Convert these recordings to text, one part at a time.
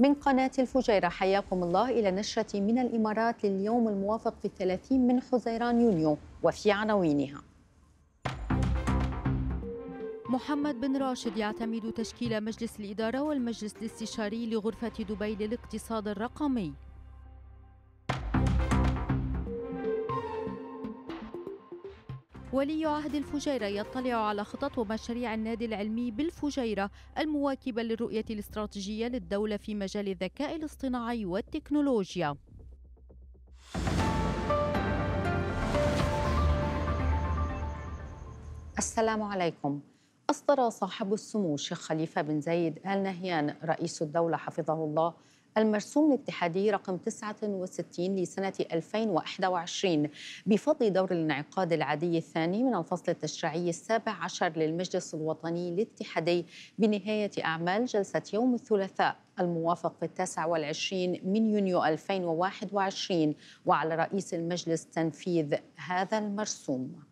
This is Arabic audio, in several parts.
من قناة الفجيرة حياكم الله إلى نشرة من الإمارات لليوم الموافق في الثلاثين من حزيران يونيو وفي عناوينها محمد بن راشد يعتمد تشكيل مجلس الإدارة والمجلس الاستشاري لغرفة دبي للاقتصاد الرقمي ولي عهد الفجيرة يطلع على خطط ومشاريع النادي العلمي بالفجيرة المواكبة للرؤية الاستراتيجية للدولة في مجال الذكاء الاصطناعي والتكنولوجيا السلام عليكم أصدر صاحب السمو الشيخ خليفة بن زايد آل نهيان رئيس الدولة حفظه الله المرسوم الاتحادي رقم 69 لسنة 2021 بفضل دور الانعقاد العادي الثاني من الفصل التشريعي السابع عشر للمجلس الوطني الاتحادي بنهاية أعمال جلسة يوم الثلاثاء الموافق في التاسع والعشرين من يونيو 2021 وعلى رئيس المجلس تنفيذ هذا المرسوم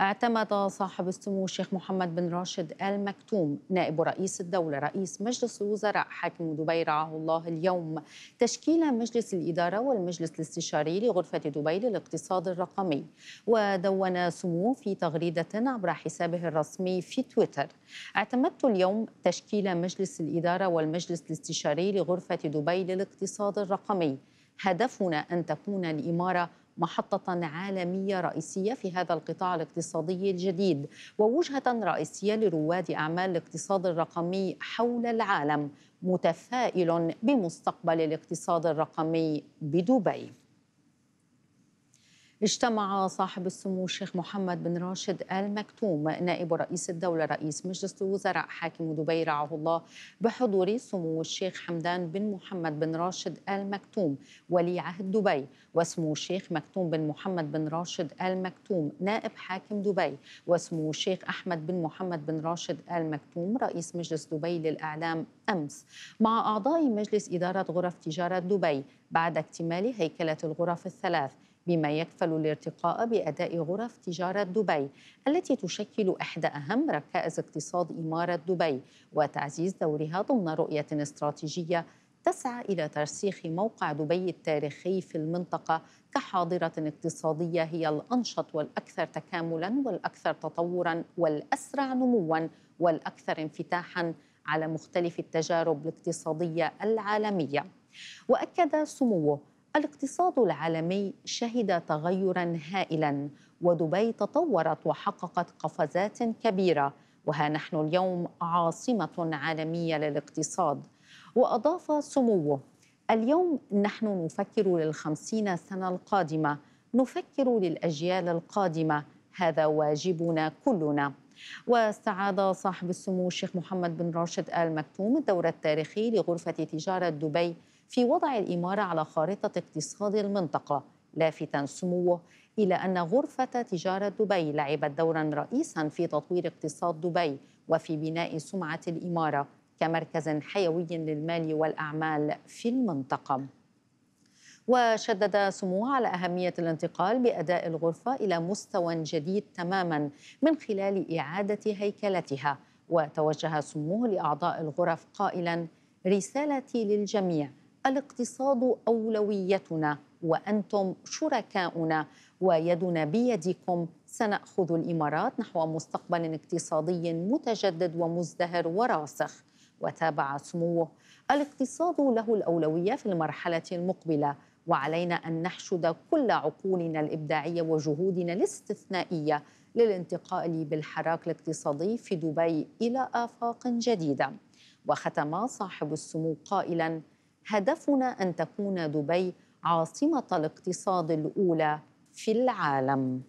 اعتمد صاحب السمو الشيخ محمد بن راشد آل مكتوم نائب رئيس الدولة رئيس مجلس الوزراء حاكم دبي رعاه الله اليوم تشكيل مجلس الإدارة والمجلس الاستشاري لغرفة دبي للاقتصاد الرقمي ودون سموه في تغريدة عبر حسابه الرسمي في تويتر اعتمدت اليوم تشكيل مجلس الإدارة والمجلس الاستشاري لغرفة دبي للاقتصاد الرقمي هدفنا أن تكون الإمارة محطة عالمية رئيسية في هذا القطاع الاقتصادي الجديد ووجهة رئيسية لرواد أعمال الاقتصاد الرقمي حول العالم متفائل بمستقبل الاقتصاد الرقمي بدبي اجتمع صاحب السمو الشيخ محمد بن راشد آل مكتوم نائب رئيس الدولة رئيس مجلس الوزراء حاكم دبي رعاه الله بحضور سمو الشيخ حمدان بن محمد بن راشد آل مكتوم ولي عهد دبي وسمو الشيخ مكتوم بن محمد بن راشد آل مكتوم نائب حاكم دبي وسمو الشيخ أحمد بن محمد بن راشد آل مكتوم رئيس مجلس دبي للإعلام أمس مع أعضاء مجلس إدارة غرف تجارة دبي بعد اكتمال هيكلة الغرف الثلاث مما يكفل الارتقاء بأداء غرف تجارة دبي التي تشكل إحدى أهم ركائز اقتصاد إمارة دبي وتعزيز دورها ضمن رؤية استراتيجية تسعى إلى ترسيخ موقع دبي التاريخي في المنطقة كحاضرة اقتصادية هي الأنشط والأكثر تكاملا والأكثر تطورا والأسرع نموا والأكثر انفتاحا على مختلف التجارب الاقتصادية العالمية وأكد سموه الاقتصاد العالمي شهد تغيرا هائلا ودبي تطورت وحققت قفزات كبيره وها نحن اليوم عاصمه عالميه للاقتصاد واضاف سموه اليوم نحن نفكر للخمسين سنه القادمه نفكر للاجيال القادمه هذا واجبنا كلنا واستعاد صاحب السمو الشيخ محمد بن راشد ال مكتوم الدور التاريخي لغرفه تجاره دبي في وضع الإمارة على خارطة اقتصاد المنطقة لافتا سموه إلى أن غرفة تجارة دبي لعبت دورا رئيسا في تطوير اقتصاد دبي وفي بناء سمعة الإمارة كمركز حيوي للمال والأعمال في المنطقة وشدد سموه على أهمية الانتقال بأداء الغرفة إلى مستوى جديد تماما من خلال إعادة هيكلتها وتوجه سموه لأعضاء الغرف قائلا رسالتي للجميع الاقتصاد اولويتنا وانتم شركاؤنا ويدنا بيدكم سناخذ الامارات نحو مستقبل اقتصادي متجدد ومزدهر وراسخ وتابع سموه الاقتصاد له الاولويه في المرحله المقبله وعلينا ان نحشد كل عقولنا الابداعيه وجهودنا الاستثنائيه للانتقال بالحراك الاقتصادي في دبي الى افاق جديده وختم صاحب السمو قائلا هدفنا أن تكون دبي عاصمة الاقتصاد الأولى في العالم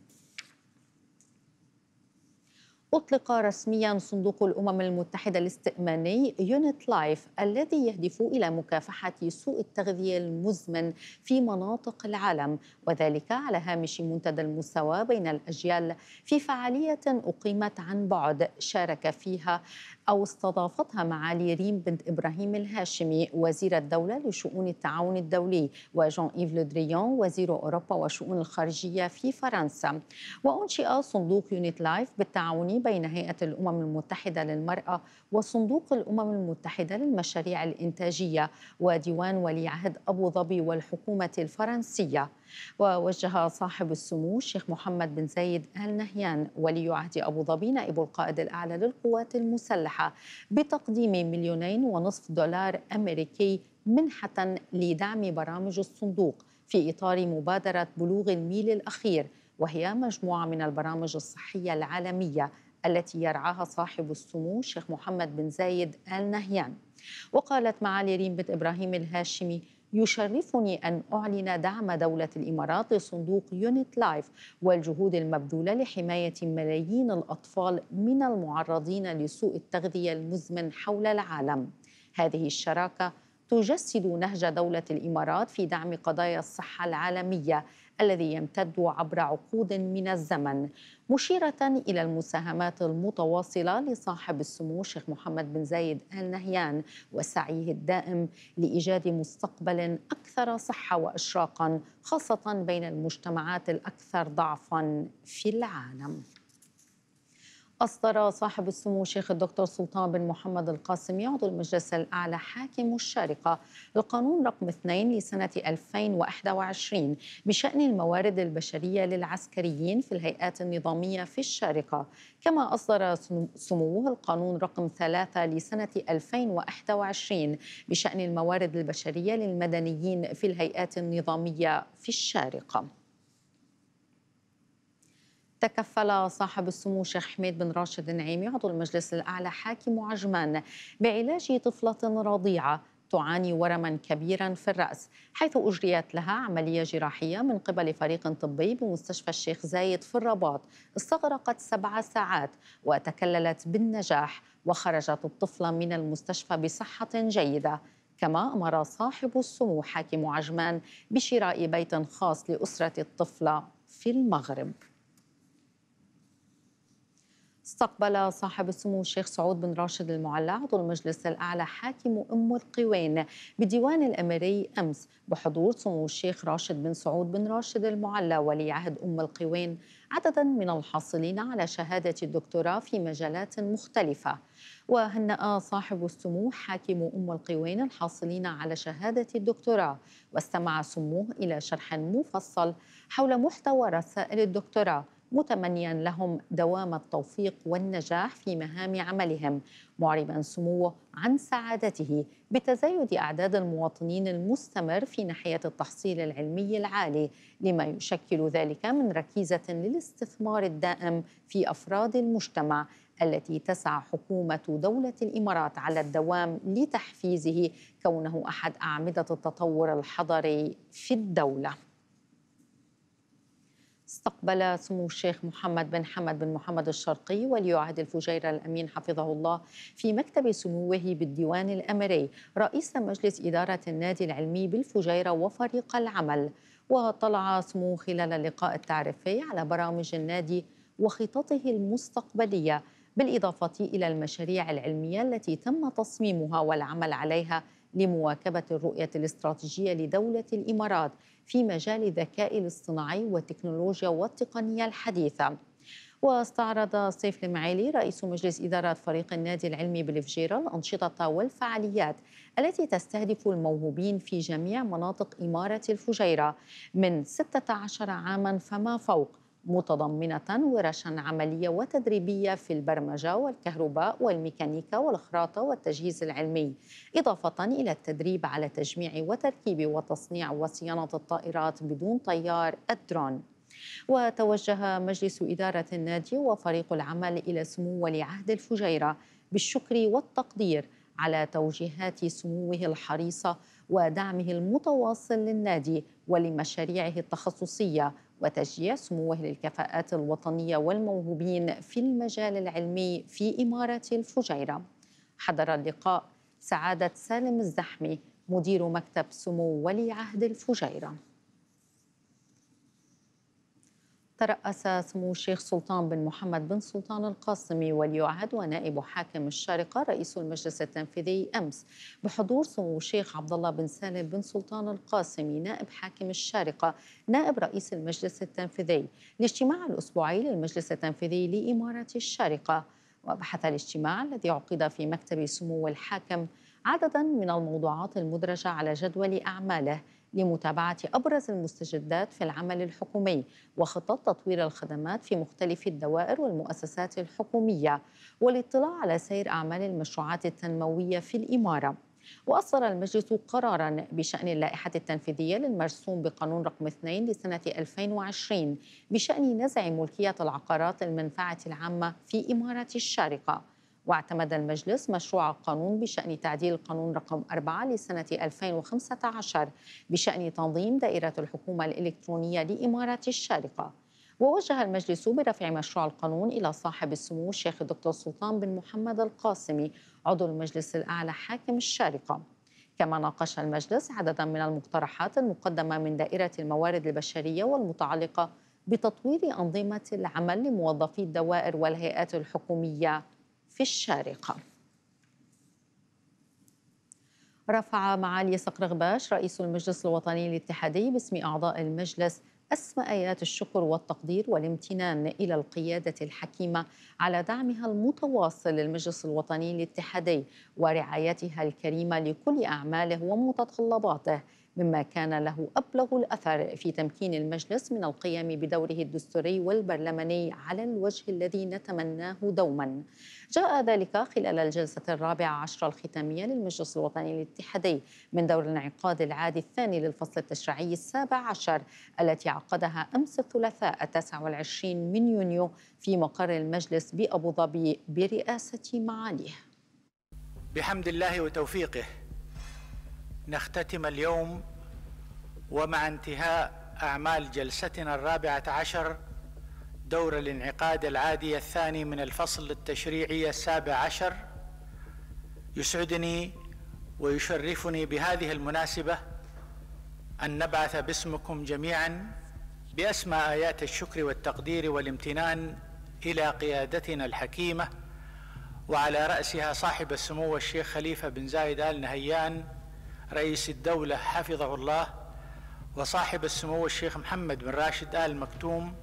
أطلق رسميا صندوق الأمم المتحدة الاستئماني يونت لايف الذي يهدف إلى مكافحة سوء التغذية المزمن في مناطق العالم وذلك على هامش منتدى المساواة بين الأجيال في فعالية أقيمت عن بعد شارك فيها أو استضافتها معالي ريم بنت إبراهيم الهاشمي وزير الدولة لشؤون التعاون الدولي وجون إيف لودريون وزير أوروبا وشؤون الخارجية في فرنسا وأنشئ صندوق يونت لايف بالتعاون بين هيئة الأمم المتحدة للمرأة وصندوق الأمم المتحدة للمشاريع الإنتاجية وديوان ولي عهد أبو ظبي والحكومة الفرنسية ووجه صاحب السمو الشيخ محمد بن زايد آل نهيان ولي عهد أبو ظبي نائب القائد الأعلى للقوات المسلحة بتقديم مليونين ونصف دولار أمريكي منحة لدعم برامج الصندوق في إطار مبادرة بلوغ الميل الأخير وهي مجموعة من البرامج الصحية العالمية التي يرعاها صاحب السمو الشيخ محمد بن زايد آل نهيان وقالت معالي ريم بنت إبراهيم الهاشمي يشرفني أن أعلن دعم دولة الإمارات لصندوق يونت لايف والجهود المبذولة لحماية ملايين الأطفال من المعرضين لسوء التغذية المزمن حول العالم هذه الشراكة تجسد نهج دولة الإمارات في دعم قضايا الصحة العالمية الذي يمتد عبر عقود من الزمن مشيرة إلى المساهمات المتواصلة لصاحب السمو الشيخ محمد بن زايد آل نهيان وسعيه الدائم لإيجاد مستقبل أكثر صحة وإشراقا خاصة بين المجتمعات الأكثر ضعفا في العالم أصدر صاحب السمو الشيخ الدكتور سلطان بن محمد القاسمي عضو المجلس الأعلى حاكم الشارقة القانون رقم 2 لسنة 2021 بشأن الموارد البشرية للعسكريين في الهيئات النظامية في الشارقة كما أصدر سموه القانون رقم 3 لسنة 2021 بشأن الموارد البشرية للمدنيين في الهيئات النظامية في الشارقة تكفل صاحب السمو شيخ حميد بن راشد النعيمي عضو المجلس الأعلى حاكم عجمان بعلاج طفلة رضيعة تعاني ورما كبيرا في الرأس حيث أجريت لها عملية جراحية من قبل فريق طبي بمستشفى الشيخ زايد في الرباط استغرقت سبع ساعات وتكللت بالنجاح وخرجت الطفلة من المستشفى بصحة جيدة كما أمر صاحب السمو حاكم عجمان بشراء بيت خاص لأسرة الطفلة في المغرب استقبل صاحب السمو الشيخ سعود بن راشد المعلى عضو المجلس الأعلى حاكم أم القوين بديوان الأمري أمس بحضور سمو الشيخ راشد بن سعود بن راشد المعلى ولي عهد أم القوين عددا من الحاصلين على شهادة الدكتوراه في مجالات مختلفة وهنأ صاحب السمو حاكم أم القوين الحاصلين على شهادة الدكتوراه واستمع سموه إلى شرح مفصل حول محتوى رسائل الدكتوراه متمنيا لهم دوام التوفيق والنجاح في مهام عملهم معربا سموه عن سعادته بتزايد اعداد المواطنين المستمر في ناحيه التحصيل العلمي العالي لما يشكل ذلك من ركيزه للاستثمار الدائم في افراد المجتمع التي تسعى حكومة دولة الإمارات على الدوام لتحفيزه كونه أحد أعمدة التطور الحضري في الدولة استقبل سمو الشيخ محمد بن حمد بن محمد الشرقي ولي عهد الفجيرة الأمين حفظه الله في مكتب سموه بالديوان الأمري رئيس مجلس إدارة النادي العلمي بالفجيرة وفريق العمل وطلع سمو خلال اللقاء التعريفي على برامج النادي وخططه المستقبلية بالإضافة إلى المشاريع العلمية التي تم تصميمها والعمل عليها لمواكبة الرؤية الاستراتيجية لدولة الإمارات في مجال الذكاء الاصطناعي والتكنولوجيا والتقنية الحديثة واستعرض سيف المعالي رئيس مجلس إدارة فريق النادي العلمي بالفجيرة الأنشطة والفعاليات التي تستهدف الموهوبين في جميع مناطق إمارة الفجيرة من 16 عاما فما فوق متضمنة ورشا عملية وتدريبية في البرمجة والكهرباء والميكانيكا والخراطة والتجهيز العلمي إضافة إلى التدريب على تجميع وتركيب وتصنيع وصيانة الطائرات بدون طيار الدرون وتوجه مجلس إدارة النادي وفريق العمل إلى سمو ولي عهد الفجيرة بالشكر والتقدير على توجيهات سموه الحريصة ودعمه المتواصل للنادي ولمشاريعه التخصصية وتشجيع سموه للكفاءات الوطنية والموهوبين في المجال العلمي في إمارة الفجيرة حضر اللقاء سعادة سالم الزحمي مدير مكتب سمو ولي عهد الفجيره ترأس سمو الشيخ سلطان بن محمد بن سلطان القاسمي وليعهد ونائب حاكم الشارقة رئيس المجلس التنفيذي أمس بحضور سمو الشيخ عبد الله بن سالم بن سلطان القاسمي نائب حاكم الشارقة نائب رئيس المجلس التنفيذي الاجتماع الأسبوعي للمجلس التنفيذي لإمارة الشارقة وبحث الاجتماع الذي عقد في مكتب سمو الحاكم عددا من الموضوعات المدرجة على جدول أعماله لمتابعة أبرز المستجدات في العمل الحكومي وخطط تطوير الخدمات في مختلف الدوائر والمؤسسات الحكومية والاطلاع على سير أعمال المشروعات التنموية في الإمارة وأصدر المجلس قرارا بشأن اللائحة التنفيذية للمرسوم بقانون رقم 2 لسنة 2020 بشأن نزع ملكية العقارات المنفعة العامة في إمارة الشارقة واعتمد المجلس مشروع قانون بشأن تعديل القانون رقم 4 لسنة 2015 بشأن تنظيم دائرة الحكومة الإلكترونية لإمارة الشارقة ووجه المجلس برفع مشروع القانون إلى صاحب السمو الشيخ الدكتور سلطان بن محمد القاسمي عضو المجلس الأعلى حاكم الشارقة كما ناقش المجلس عددا من المقترحات المقدمة من دائرة الموارد البشرية والمتعلقة بتطوير أنظمة العمل لموظفي الدوائر والهيئات الحكومية في الشارقة رفع معالي صقر غباش رئيس المجلس الوطني الاتحادي باسم أعضاء المجلس أسمى آيات الشكر والتقدير والامتنان إلى القيادة الحكيمة على دعمها المتواصل للمجلس الوطني الاتحادي ورعايتها الكريمة لكل أعماله ومتطلباته مما كان له أبلغ الأثر في تمكين المجلس من القيام بدوره الدستوري والبرلماني على الوجه الذي نتمناه دوما جاء ذلك خلال الجلسة الرابعة عشر الختامية للمجلس الوطني الاتحادي من دور الانعقاد العادي الثاني للفصل التشريعي السابع عشر التي عقدها أمس الثلاثاء التاسع والعشرين من يونيو في مقر المجلس بأبو ظبي برئاسة معاليه بحمد الله وتوفيقه نختتم اليوم ومع انتهاء أعمال جلستنا الرابعة عشر دور الانعقاد العادي الثاني من الفصل التشريعي السابع عشر يسعدني ويشرفني بهذه المناسبة أن نبعث باسمكم جميعا بأسمى آيات الشكر والتقدير والامتنان إلى قيادتنا الحكيمة وعلى رأسها صاحب السمو الشيخ خليفة بن زايد آل نهيان رئيس الدولة حفظه الله وصاحب السمو الشيخ محمد بن راشد آل مكتوم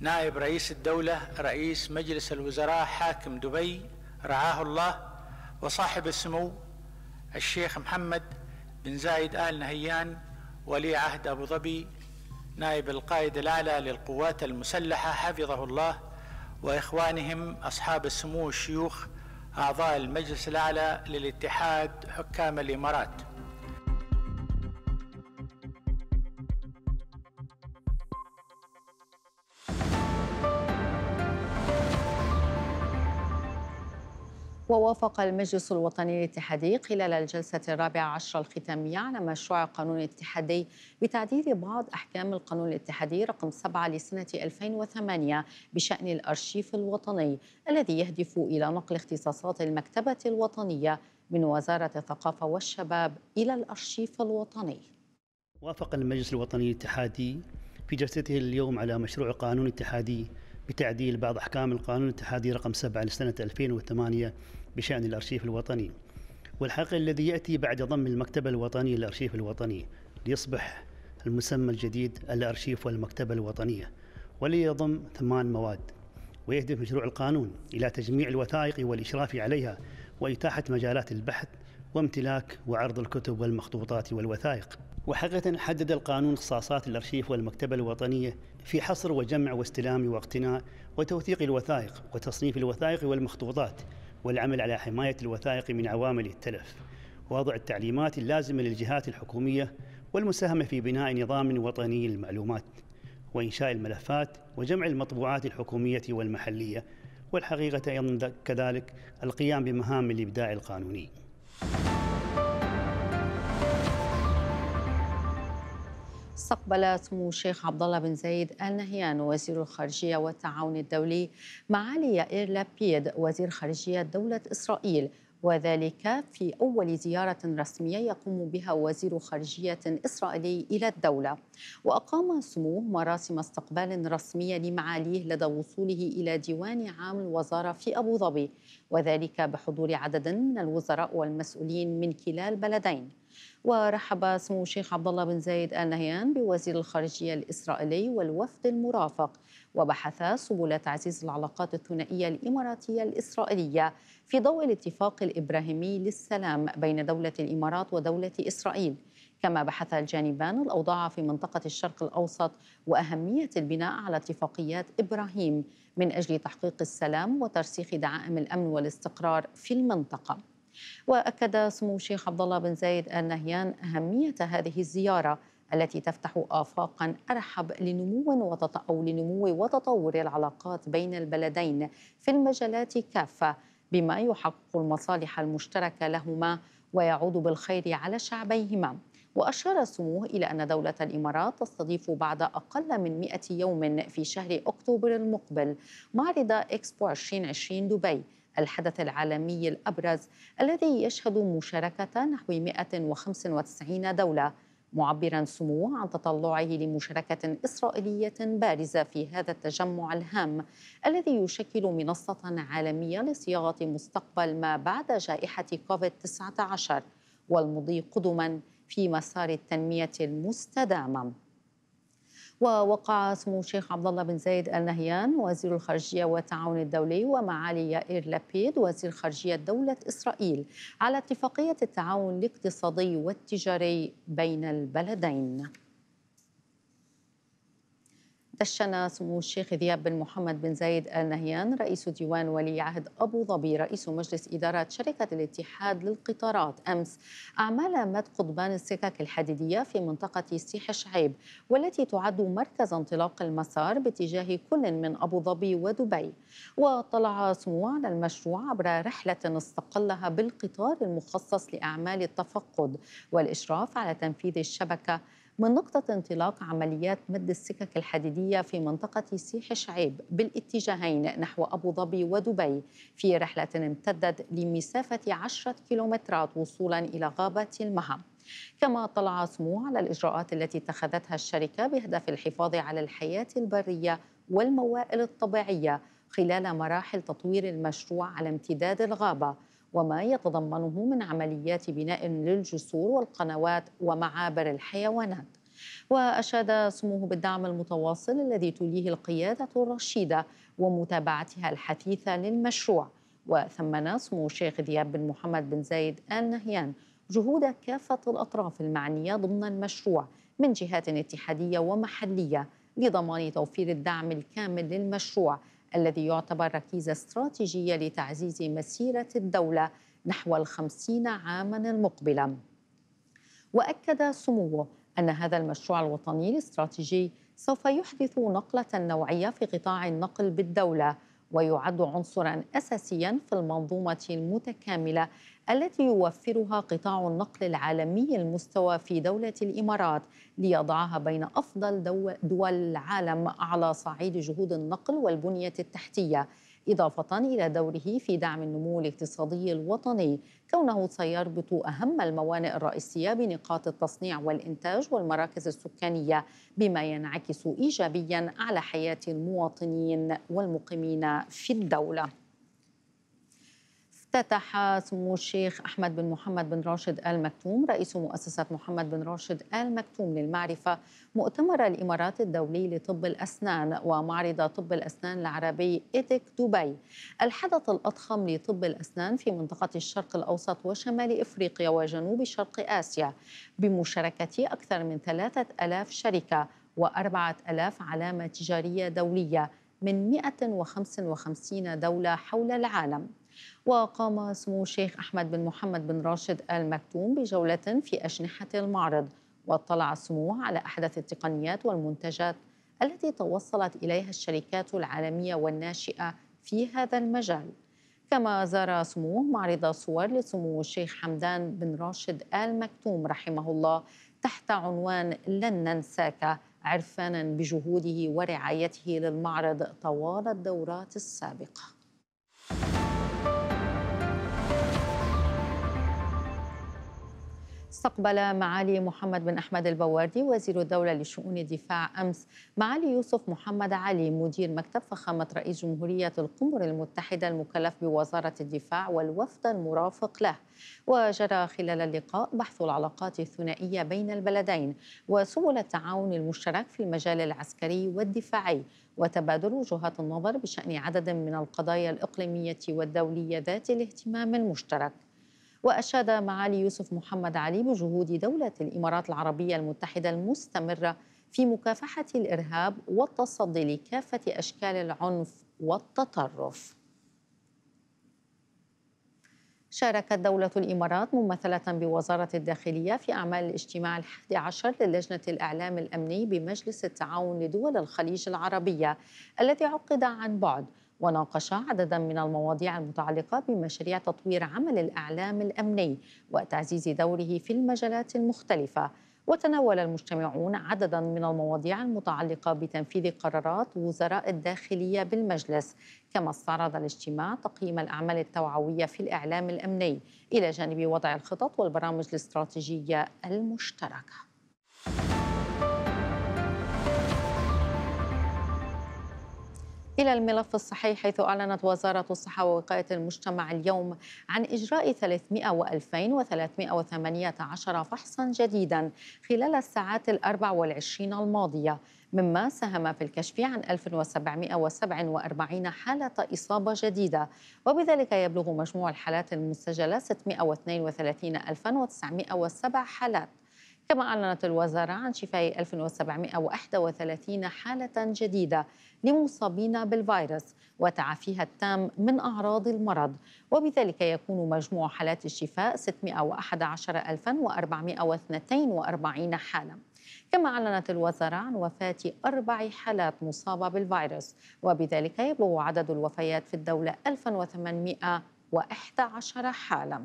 نائب رئيس الدولة رئيس مجلس الوزراء حاكم دبي رعاه الله وصاحب السمو الشيخ محمد بن زايد آل نهيان ولي عهد أبو ظبي نائب القائد الأعلى للقوات المسلحة حفظه الله وإخوانهم أصحاب السمو الشيوخ أعضاء المجلس الأعلى للاتحاد حكام الإمارات ووافق المجلس الوطني الاتحادي خلال الجلسة الرابعة عشر الختامية على مشروع قانون اتحادي بتعديل بعض أحكام القانون الاتحادي رقم 7 لسنة 2008 بشأن الأرشيف الوطني الذي يهدف إلى نقل اختصاصات المكتبة الوطنية من وزارة الثقافة والشباب إلى الأرشيف الوطني وافق المجلس الوطني الاتحادي في جلسته اليوم على مشروع قانون اتحادي بتعديل بعض أحكام القانون الاتحادي رقم 7 لسنة 2008 بشأن الأرشيف الوطني والحقل الذي يأتي بعد ضم المكتبة الوطنية للأرشيف الوطني ليصبح المسمى الجديد الأرشيف والمكتبة الوطنية وليضم ثمان مواد ويهدف مشروع القانون إلى تجميع الوثائق والإشراف عليها وإتاحة مجالات البحث وامتلاك وعرض الكتب والمخطوطات والوثائق وحقيقة حدد القانون اختصاصات الأرشيف والمكتبة الوطنية في حصر وجمع واستلام واقتناء وتوثيق الوثائق وتصنيف الوثائق والمخطوطات والعمل على حماية الوثائق من عوامل التلف ووضع التعليمات اللازمة للجهات الحكومية والمساهمة في بناء نظام وطني للمعلومات وإنشاء الملفات وجمع المطبوعات الحكومية والمحلية والحقيقة أيضا كذلك القيام بمهام الإبداع القانوني استقبل سمو الشيخ عبد الله بن زايد ال نهيان وزير الخارجيه والتعاون الدولي معالي يائر لابيد وزير خارجيه دوله اسرائيل وذلك في أول زيارة رسمية يقوم بها وزير خارجية إسرائيلي إلى الدولة وأقام سموه مراسم استقبال رسمية لمعاليه لدى وصوله إلى ديوان عام الوزارة في أبو ظبي وذلك بحضور عدد من الوزراء والمسؤولين من كلا البلدين ورحب سمو الشيخ عبد الله بن زايد ال نهيان بوزير الخارجيه الاسرائيلي والوفد المرافق وبحث سبل تعزيز العلاقات الثنائيه الاماراتيه الاسرائيليه في ضوء الاتفاق الابراهيمي للسلام بين دوله الامارات ودوله اسرائيل كما بحث الجانبان الاوضاع في منطقه الشرق الاوسط واهميه البناء على اتفاقيات ابراهيم من اجل تحقيق السلام وترسيخ دعائم الامن والاستقرار في المنطقه واكد سمو الشيخ عبد الله بن زايد ال نهيان اهميه هذه الزياره التي تفتح آفاقا أرحب لنمو أو لنمو وتطور العلاقات بين البلدين في المجالات كافة بما يحقق المصالح المشتركة لهما ويعود بالخير على شعبيهما وأشار سموه إلى أن دولة الإمارات تستضيف بعد أقل من 100 يوم في شهر أكتوبر المقبل معرض إكسبو 2020 دبي الحدث العالمي الأبرز الذي يشهد مشاركة نحو 195 دولة معبرا سموه عن تطلعه لمشاركة إسرائيلية بارزة في هذا التجمع الهام الذي يشكل منصة عالمية لصياغة مستقبل ما بعد جائحة كوفيد-19 والمضي قدما في مسار التنمية المستدامة ووقع سمو الشيخ عبد الله بن زايد ال نهيان وزير الخارجيه والتعاون الدولي ومعالي يائر لابيد وزير خارجيه دوله اسرائيل على اتفاقيه التعاون الاقتصادي والتجاري بين البلدين. دشن سمو الشيخ ذياب بن محمد بن زايد آل نهيان رئيس ديوان ولي عهد أبو ظبي رئيس مجلس إدارة شركة الاتحاد للقطارات أمس أعمال مد قضبان السكك الحديدية في منطقة سيح شعيب والتي تعد مركز انطلاق المسار باتجاه كل من أبو ظبي ودبي وطلع سمو على المشروع عبر رحلة استقلها بالقطار المخصص لأعمال التفقد والإشراف على تنفيذ الشبكة من نقطة انطلاق عمليات مد السكك الحديدية في منطقة سيح شعيب بالاتجاهين نحو أبو ظبي ودبي في رحلة امتدت لمسافة عشرة كيلومترات وصولا إلى غابة المها كما طلع سمو على الإجراءات التي اتخذتها الشركة بهدف الحفاظ على الحياة البرية والموائل الطبيعية خلال مراحل تطوير المشروع على امتداد الغابة وما يتضمنه من عمليات بناء للجسور والقنوات ومعابر الحيوانات وأشاد سموه بالدعم المتواصل الذي توليه القيادة الرشيدة ومتابعتها الحثيثة للمشروع وثمن سمو الشيخ دياب بن محمد بن زايد آل نهيان جهود كافة الأطراف المعنية ضمن المشروع من جهات اتحادية ومحلية لضمان توفير الدعم الكامل للمشروع الذي يعتبر ركيزة استراتيجية لتعزيز مسيرة الدولة نحو الخمسين عاما المقبلة وأكد سموه أن هذا المشروع الوطني الاستراتيجي سوف يحدث نقلة نوعية في قطاع النقل بالدولة ويعد عنصرا اساسيا في المنظومه المتكامله التي يوفرها قطاع النقل العالمي المستوى في دوله الامارات ليضعها بين افضل دول العالم على صعيد جهود النقل والبنيه التحتيه إضافة إلى دوره في دعم النمو الاقتصادي الوطني كونه سيربط أهم الموانئ الرئيسية بنقاط التصنيع والإنتاج والمراكز السكانية بما ينعكس إيجابيا على حياة المواطنين والمقيمين في الدولة افتتح سمو الشيخ أحمد بن محمد بن راشد آل مكتوم رئيس مؤسسة محمد بن راشد آل مكتوم للمعرفة مؤتمر الإمارات الدولي لطب الأسنان ومعرض طب الأسنان العربي إيتك دبي الحدث الأضخم لطب الأسنان في منطقة الشرق الأوسط وشمال إفريقيا وجنوب شرق آسيا بمشاركة أكثر من 3000 شركة و4000 علامة تجارية دولية من 155 دولة حول العالم وقام سمو الشيخ أحمد بن محمد بن راشد آل مكتوم بجولة في أجنحة المعرض واطلع سموه على أحدث التقنيات والمنتجات التي توصلت إليها الشركات العالمية والناشئة في هذا المجال كما زار سموه معرض صور لسمو الشيخ حمدان بن راشد آل مكتوم رحمه الله تحت عنوان لن ننساك عرفانا بجهوده ورعايته للمعرض طوال الدورات السابقه استقبل معالي محمد بن أحمد البواردي وزير الدولة لشؤون الدفاع أمس معالي يوسف محمد علي مدير مكتب فخامة رئيس جمهورية القمر المتحدة المكلف بوزارة الدفاع والوفد المرافق له وجرى خلال اللقاء بحث العلاقات الثنائية بين البلدين وسبل التعاون المشترك في المجال العسكري والدفاعي وتبادل وجهات النظر بشأن عدد من القضايا الإقليمية والدولية ذات الاهتمام المشترك وأشاد معالي يوسف محمد علي بجهود دولة الإمارات العربية المتحدة المستمرة في مكافحة الإرهاب والتصدي لكافة أشكال العنف والتطرف شاركت دولة الإمارات ممثلة بوزارة الداخلية في أعمال الاجتماع الحادي عشر للجنة الإعلام الأمني بمجلس التعاون لدول الخليج العربية الذي عقد عن بعد وناقش عددا من المواضيع المتعلقة بمشاريع تطوير عمل الإعلام الأمني وتعزيز دوره في المجالات المختلفة وتناول المجتمعون عددا من المواضيع المتعلقة بتنفيذ قرارات وزراء الداخلية بالمجلس كما استعرض الاجتماع تقييم الأعمال التوعوية في الإعلام الأمني إلى جانب وضع الخطط والبرامج الاستراتيجية المشتركة إلى الملف الصحي حيث أعلنت وزارة الصحة ووقاية المجتمع اليوم عن إجراء 300 و2318 فحصا جديدا خلال الساعات الأربع والعشرين الماضية مما ساهم في الكشف عن 1747 حالة إصابة جديدة وبذلك يبلغ مجموع الحالات المسجلة 632907 حالات كما أعلنت الوزارة عن شفاء 1731 حالة جديدة لمصابين بالفيروس وتعافيها التام من أعراض المرض وبذلك يكون مجموع حالات الشفاء 611442 حالة كما أعلنت الوزارة عن وفاة أربع حالات مصابة بالفيروس وبذلك يبلغ عدد الوفيات في الدولة 1811 حالة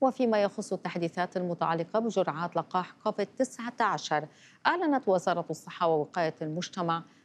وفيما يخص التحديثات المتعلقة بجرعات لقاح كوفيد 19 أعلنت وزارة الصحة ووقاية المجتمع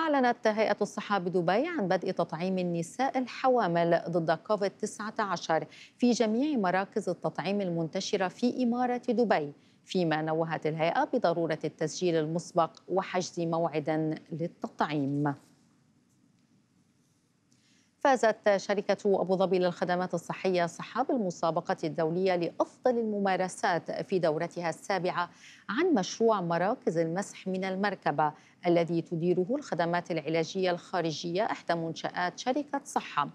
أعلنت هيئة الصحة بدبي عن بدء تطعيم النساء الحوامل ضد كوفيد 19 في جميع مراكز التطعيم المنتشرة في إمارة دبي فيما نوهت الهيئة بضرورة التسجيل المسبق وحجز موعد للتطعيم فازت شركة أبو ظبي للخدمات الصحية صحة بالمسابقة الدولية لأفضل الممارسات في دورتها السابعة عن مشروع مراكز المسح من المركبة الذي تديره الخدمات العلاجية الخارجية إحدى منشآت شركة صحة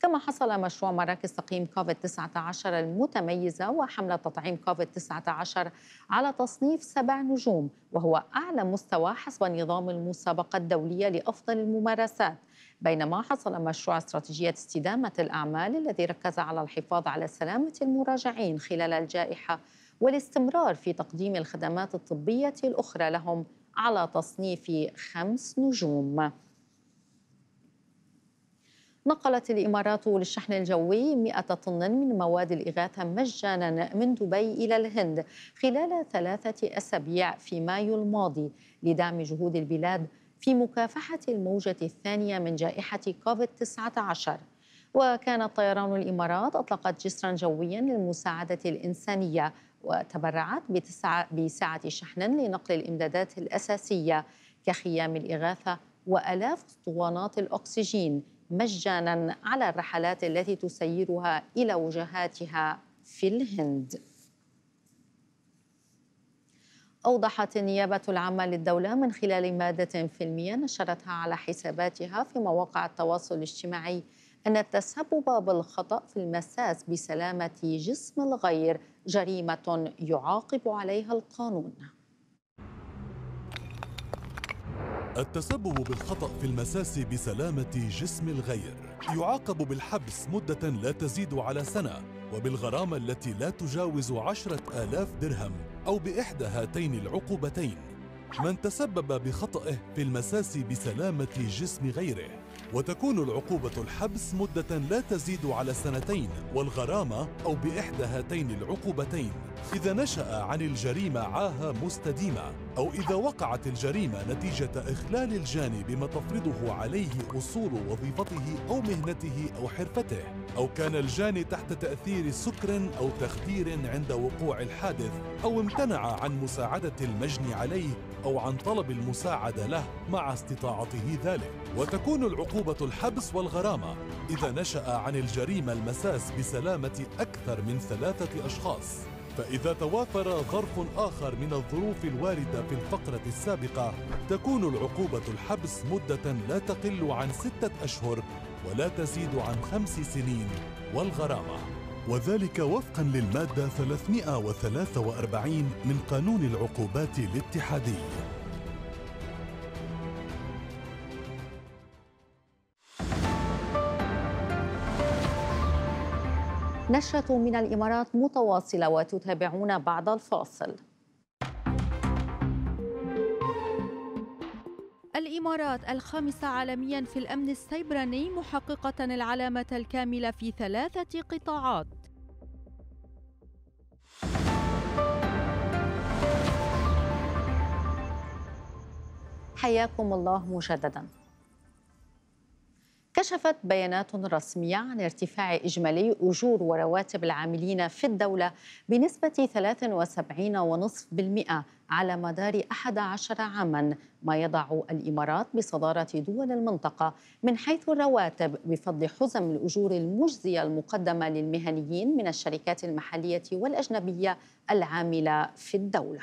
كما حصل مشروع مراكز تقييم كوفيد-19 المتميزة وحملة تطعيم كوفيد-19 على تصنيف سبع نجوم وهو أعلى مستوى حسب نظام المسابقة الدولية لأفضل الممارسات بينما حصل مشروع استراتيجية استدامة الأعمال الذي ركز على الحفاظ على سلامة المراجعين خلال الجائحة والاستمرار في تقديم الخدمات الطبية الأخرى لهم على تصنيف خمس نجوم نقلت الإمارات للشحن الجوي 100 طن من مواد الإغاثة مجانا من دبي إلى الهند خلال ثلاثة أسابيع في مايو الماضي لدعم جهود البلاد في مكافحة الموجة الثانية من جائحة كوفيد-19 وكانت طيران الإمارات أطلقت جسرا جويا للمساعدة الإنسانية وتبرعت بسعة شحن لنقل الإمدادات الأساسية كخيام الإغاثة وألاف اسطوانات الأكسجين مجانا على الرحلات التي تسيرها إلى وجهاتها في الهند أوضحت النيابة العامة للدولة من خلال مادة فيلمية نشرتها على حساباتها في مواقع التواصل الاجتماعي أن التسبب بالخطأ في المساس بسلامة جسم الغير جريمة يعاقب عليها القانون التسبب بالخطأ في المساس بسلامة جسم الغير يعاقب بالحبس مدة لا تزيد على سنة وبالغرامة التي لا تجاوز عشرة آلاف درهم أو بإحدى هاتين العقوبتين من تسبب بخطأه في المساس بسلامة جسم غيره وتكون العقوبة الحبس مدة لا تزيد على سنتين والغرامة أو بإحدى هاتين العقوبتين إذا نشأ عن الجريمة عاهة مستديمة أو إذا وقعت الجريمة نتيجة إخلال الجاني بما تفرضه عليه أصول وظيفته أو مهنته أو حرفته أو كان الجاني تحت تأثير سكر أو تخدير عند وقوع الحادث أو امتنع عن مساعدة المجني عليه أو عن طلب المساعدة له مع استطاعته ذلك وتكون العقوبة الحبس والغرامة إذا نشأ عن الجريمة المساس بسلامة أكثر من ثلاثة أشخاص فإذا توافر ظرف آخر من الظروف الواردة في الفقرة السابقة تكون العقوبة الحبس مدة لا تقل عن ستة أشهر ولا تزيد عن خمس سنين والغرامة وذلك وفقا للمادة 343 من قانون العقوبات الاتحادي نشرة من الإمارات متواصلة وتتابعون بعد الفاصل الإمارات الخامسة عالميا في الأمن السيبراني محققة العلامة الكاملة في ثلاثة قطاعات حياكم الله مجددا كشفت بيانات رسمية عن ارتفاع إجمالي أجور ورواتب العاملين في الدولة بنسبة 73.5% على مدار 11 عاما ما يضع الإمارات بصدارة دول المنطقة من حيث الرواتب بفضل حزم الأجور المجزية المقدمة للمهنيين من الشركات المحلية والأجنبية العاملة في الدولة.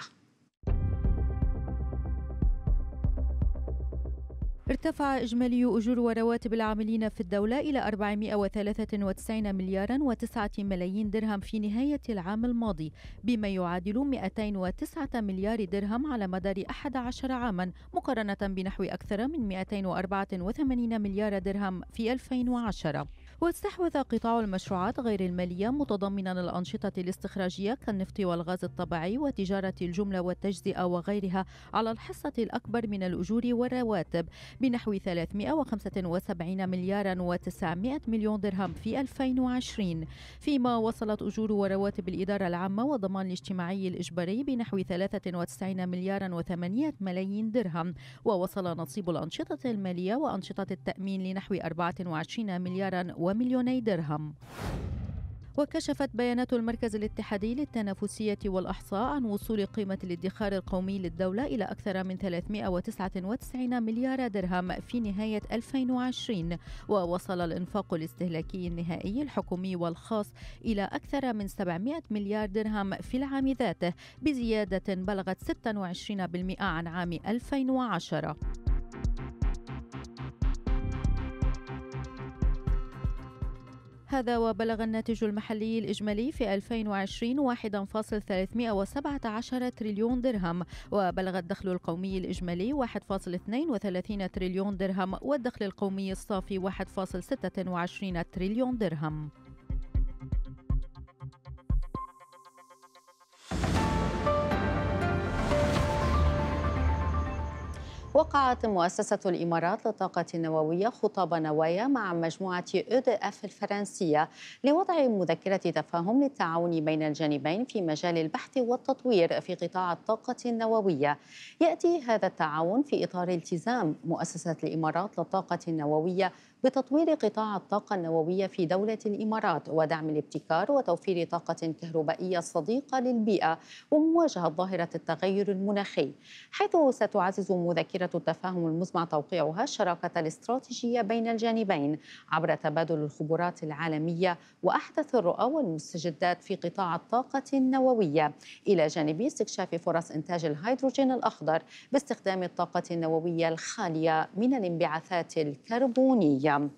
ارتفع إجمالي أجور ورواتب العاملين في الدولة إلى 493 مليار و9 ملايين درهم في نهاية العام الماضي بما يعادل 209 مليار درهم على مدار 11 عاما مقارنة بنحو أكثر من 284 مليار درهم في 2010 واستحوذ قطاع المشروعات غير المالية متضمنا الأنشطة الاستخراجية كالنفط والغاز الطبيعي وتجارة الجملة والتجزئة وغيرها على الحصة الأكبر من الأجور والرواتب بنحو 375 مليارا و900 مليون درهم في 2020 فيما وصلت أجور ورواتب الإدارة العامة وضمان الاجتماعي الإجباري بنحو 93 مليارا و8 ملايين درهم ووصل نصيب الأنشطة المالية وأنشطة التأمين لنحو 24 مليارا ومليوني درهم وكشفت بيانات المركز الاتحادي للتنافسية والأحصاء عن وصول قيمة الادخار القومي للدولة إلى أكثر من 399 مليار درهم في نهاية 2020 ووصل الإنفاق الاستهلاكي النهائي الحكومي والخاص إلى أكثر من 700 مليار درهم في العام ذاته بزيادة بلغت 26% عن عام 2010 هذا وبلغ الناتج المحلي الإجمالي في 2020 1.317 تريليون درهم وبلغ الدخل القومي الإجمالي 1.32 تريليون درهم والدخل القومي الصافي 1.26 تريليون درهم وقعت مؤسسة الإمارات للطاقة النووية خطاب نوايا مع مجموعة دي أف الفرنسية لوضع مذكرة تفاهم للتعاون بين الجانبين في مجال البحث والتطوير في قطاع الطاقة النووية يأتي هذا التعاون في إطار التزام مؤسسة الإمارات للطاقة النووية بتطوير قطاع الطاقة النووية في دولة الإمارات ودعم الابتكار وتوفير طاقة كهربائية صديقة للبيئة ومواجهة ظاهرة التغير المناخي حيث ستعزز مذكرة التفاهم المزمع توقيعها الشراكة الاستراتيجية بين الجانبين عبر تبادل الخبرات العالمية وأحدث الرؤى والمستجدات في قطاع الطاقة النووية إلى جانب استكشاف فرص إنتاج الهيدروجين الأخضر باستخدام الطاقة النووية الخالية من الانبعاثات الكربونية العالم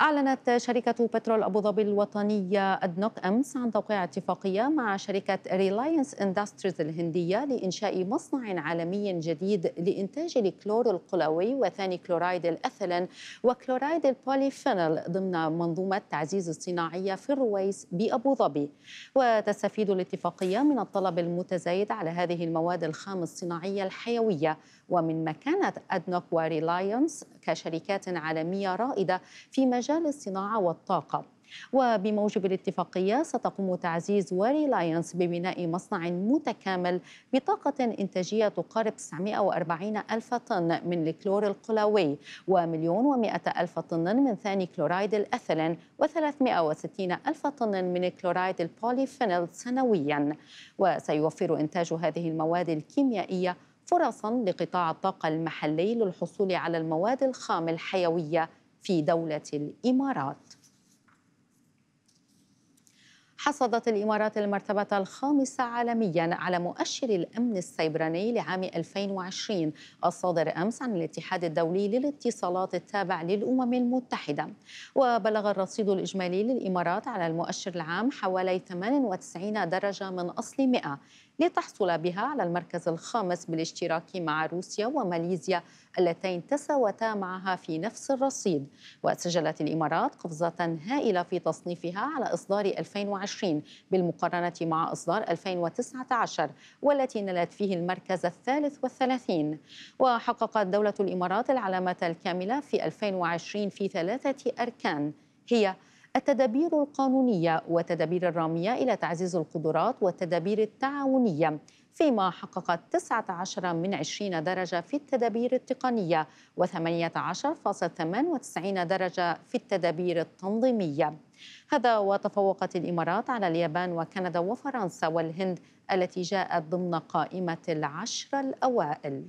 أعلنت شركة بترول أبو ظبي الوطنية أدنوك أمس عن توقيع اتفاقية مع شركة ريلاينس إندستريز الهندية لإنشاء مصنع عالمي جديد لإنتاج الكلور القلوي وثاني كلورايد الأثلين وكلورايد البوليفينول ضمن منظومة تعزيز الصناعية في الرويس بأبو ظبي وتستفيد الاتفاقية من الطلب المتزايد على هذه المواد الخام الصناعية الحيوية ومن مكانة أدنوك وريلايونس كشركات عالمية رائدة في مجال الصناعة والطاقة وبموجب الاتفاقية ستقوم تعزيز وريلاينس ببناء مصنع متكامل بطاقة إنتاجية تقارب 940 ألف طن من الكلور القلوي ومليون ومائة ألف طن من ثاني كلورايد الأثلين و360 ألف طن من كلورايد البوليفينيل سنويا وسيوفر إنتاج هذه المواد الكيميائية فرصا لقطاع الطاقة المحلي للحصول على المواد الخام الحيوية في دولة الإمارات حصدت الإمارات المرتبة الخامسة عالميا على مؤشر الأمن السيبراني لعام 2020 الصادر أمس عن الاتحاد الدولي للاتصالات التابع للأمم المتحدة وبلغ الرصيد الإجمالي للإمارات على المؤشر العام حوالي 98 درجة من أصل 100 لتحصل بها على المركز الخامس بالاشتراك مع روسيا وماليزيا اللتين تساوتا معها في نفس الرصيد وسجلت الإمارات قفزة هائلة في تصنيفها على إصدار 2020 بالمقارنة مع إصدار 2019 والتي نلت فيه المركز الثالث والثلاثين وحققت دولة الإمارات العلامة الكاملة في 2020 في ثلاثة أركان هي التدابير القانونية والتدابير الرامية إلى تعزيز القدرات والتدابير التعاونية فيما حققت 19 من 20 درجة في التدابير التقنية و18.98 درجة في التدابير التنظيمية هذا وتفوقت الإمارات على اليابان وكندا وفرنسا والهند التي جاءت ضمن قائمة العشر الأوائل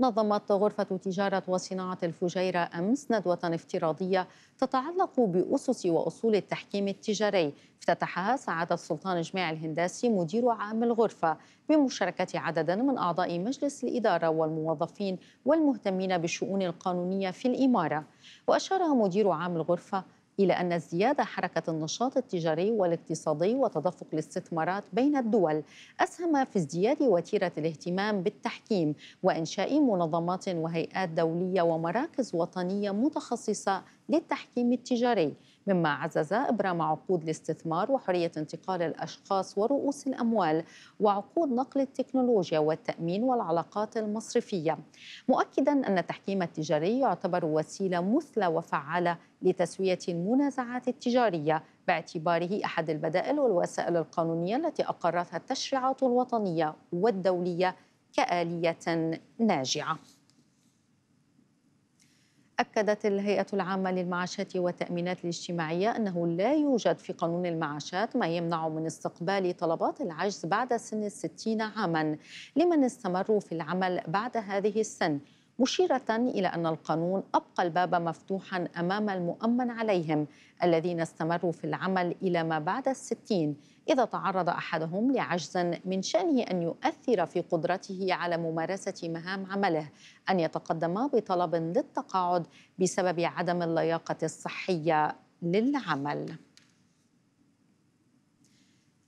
نظمت غرفة تجارة وصناعة الفجيرة أمس ندوة افتراضية تتعلق بأسس وأصول التحكيم التجاري افتتحها سعادة السلطان جميع الهنداسي مدير عام الغرفة بمشاركة عدد من أعضاء مجلس الإدارة والموظفين والمهتمين بالشؤون القانونية في الإمارة وأشار مدير عام الغرفة إلى أن ازدياد حركة النشاط التجاري والاقتصادي وتدفق الاستثمارات بين الدول أسهم في ازدياد وتيرة الاهتمام بالتحكيم وإنشاء منظمات وهيئات دولية ومراكز وطنية متخصصة للتحكيم التجاري مما عزز إبرام عقود الاستثمار وحرية انتقال الأشخاص ورؤوس الأموال وعقود نقل التكنولوجيا والتأمين والعلاقات المصرفية مؤكدا أن التحكيم التجاري يعتبر وسيلة مثلى وفعالة لتسوية المنازعات التجارية باعتباره أحد البدائل والوسائل القانونية التي أقرتها التشريعات الوطنية والدولية كآلية ناجعة أكدت الهيئة العامة للمعاشات والتأمينات الاجتماعية أنه لا يوجد في قانون المعاشات ما يمنع من استقبال طلبات العجز بعد سن الستين عاما لمن استمروا في العمل بعد هذه السن مشيرة إلى أن القانون أبقى الباب مفتوحا أمام المؤمن عليهم الذين استمروا في العمل إلى ما بعد الستين إذا تعرض أحدهم لعجز من شأنه أن يؤثر في قدرته على ممارسة مهام عمله أن يتقدم بطلب للتقاعد بسبب عدم اللياقة الصحية للعمل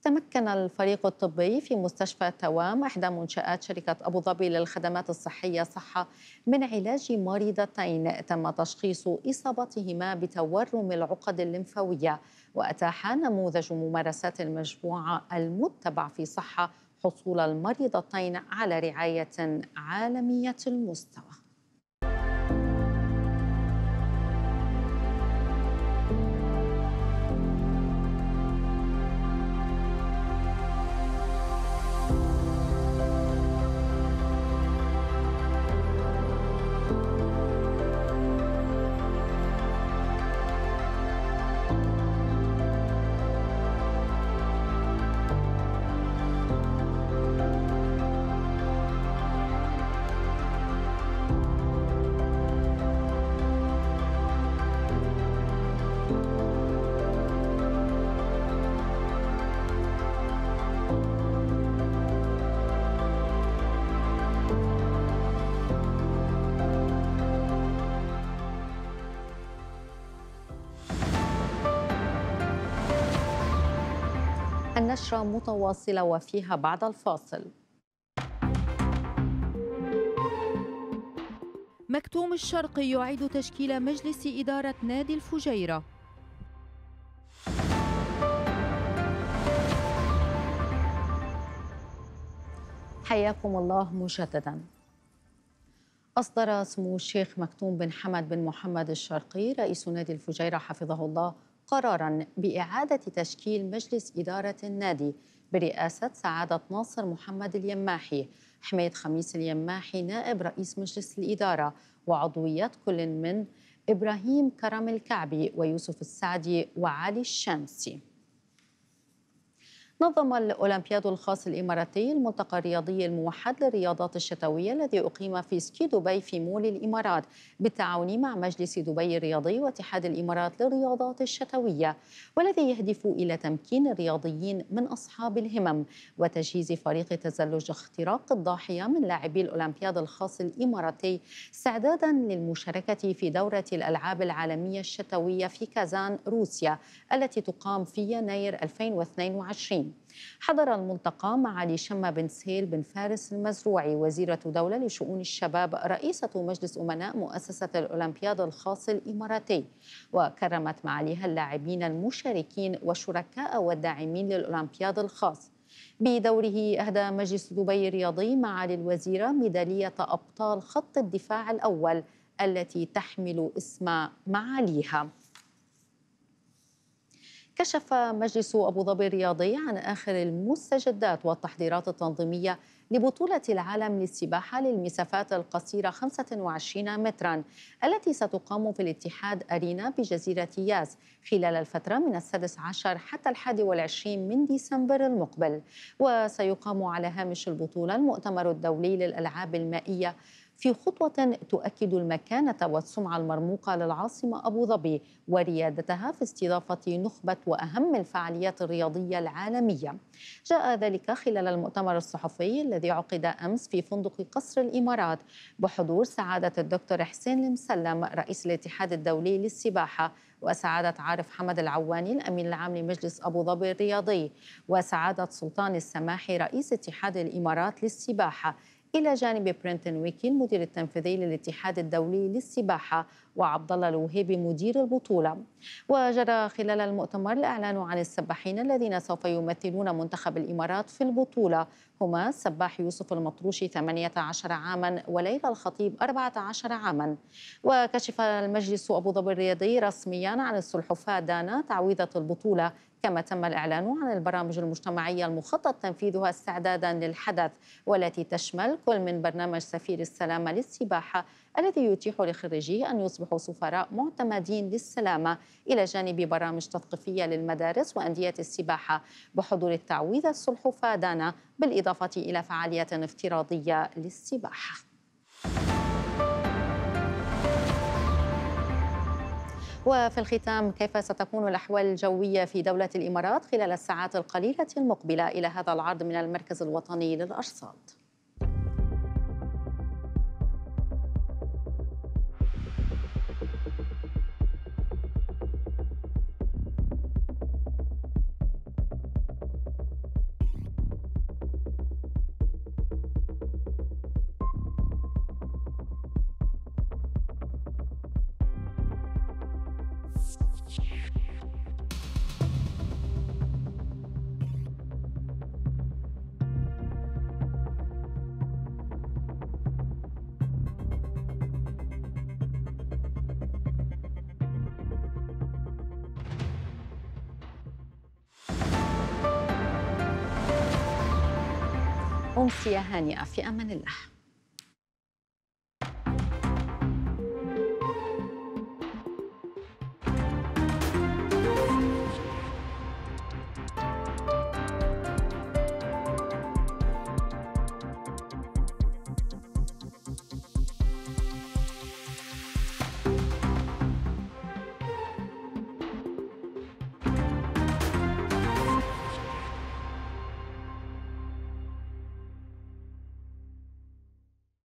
تمكن الفريق الطبي في مستشفى توام إحدى منشآت شركة أبو ظبي للخدمات الصحية صحة من علاج مريضتين تم تشخيص إصابتهما بتورم العقد الليمفاوية وأتاح نموذج ممارسات المجموعة المتبع في صحة حصول المريضتين على رعاية عالمية المستوى النشرة متواصلة وفيها بعد الفاصل مكتوم الشرقي يعيد تشكيل مجلس إدارة نادي الفجيرة حياكم الله مجددا أصدر سمو الشيخ مكتوم بن حمد بن محمد الشرقي رئيس نادي الفجيرة حفظه الله قرارا بإعادة تشكيل مجلس إدارة النادي برئاسة سعادة ناصر محمد اليماحي حميد خميس اليماحي نائب رئيس مجلس الإدارة وعضويات كل من إبراهيم كرم الكعبي ويوسف السعدي وعلي الشمسي نظم الأولمبياد الخاص الإماراتي الملتقى الرياضي الموحد للرياضات الشتوية الذي أقيم في سكي دبي في مول الإمارات بالتعاون مع مجلس دبي الرياضي واتحاد الإمارات للرياضات الشتوية والذي يهدف إلى تمكين الرياضيين من أصحاب الهمم وتجهيز فريق تزلج اختراق الضاحية من لاعبي الأولمبياد الخاص الإماراتي استعدادا للمشاركة في دورة الألعاب العالمية الشتوية في كازان روسيا التي تقام في يناير 2022 حضر الملتقى معالي شمة بن سهيل بن فارس المزروعي وزيرة دولة لشؤون الشباب رئيسة مجلس أمناء مؤسسة الأولمبياد الخاص الإماراتي وكرمت معاليها اللاعبين المشاركين والشركاء والداعمين للأولمبياد الخاص بدوره أهدى مجلس دبي الرياضي معالي الوزيرة ميدالية أبطال خط الدفاع الأول التي تحمل اسم معاليها كشف مجلس أبو ظبي الرياضي عن آخر المستجدات والتحضيرات التنظيمية لبطولة العالم للسباحة للمسافات القصيرة 25 مترا التي ستقام في الاتحاد أرينا بجزيرة ياس خلال الفترة من السادس عشر حتى الحادي والعشرين من ديسمبر المقبل وسيقام على هامش البطولة المؤتمر الدولي للألعاب المائية في خطوة تؤكد المكانة والسمعة المرموقة للعاصمة أبو ظبي وريادتها في استضافة نخبة وأهم الفعاليات الرياضية العالمية جاء ذلك خلال المؤتمر الصحفي الذي عقد أمس في فندق قصر الإمارات بحضور سعادة الدكتور حسين المسلم رئيس الاتحاد الدولي للسباحة وسعادة عارف حمد العواني الأمين العام لمجلس أبو ظبي الرياضي وسعادة سلطان السماحي رئيس اتحاد الإمارات للسباحة إلى جانب برينتن ويكين مدير التنفيذي للاتحاد الدولي للسباحة وعبد الله الوهيبي مدير البطولة وجرى خلال المؤتمر الإعلان عن السباحين الذين سوف يمثلون منتخب الإمارات في البطولة هما السباح يوسف المطروشي 18 عاما وليلى الخطيب 14 عاما وكشف المجلس أبو ظبي الرياضي رسميا عن السلحفاة دانا تعويضة البطولة كما تم الإعلان عن البرامج المجتمعية المخطط تنفيذها استعدادا للحدث والتي تشمل كل من برنامج سفير السلامة للسباحة الذي يتيح لخريجيه أن يصبحوا سفراء معتمدين للسلامة إلى جانب برامج تثقيفية للمدارس وأندية السباحة بحضور التعويذة السلحفاة دانا بالإضافة إلى فعاليات افتراضية للسباحة وفي الختام كيف ستكون الأحوال الجوية في دولة الإمارات خلال الساعات القليلة المقبلة إلى هذا العرض من المركز الوطني للأرصاد أمسية هانئة في أمان الله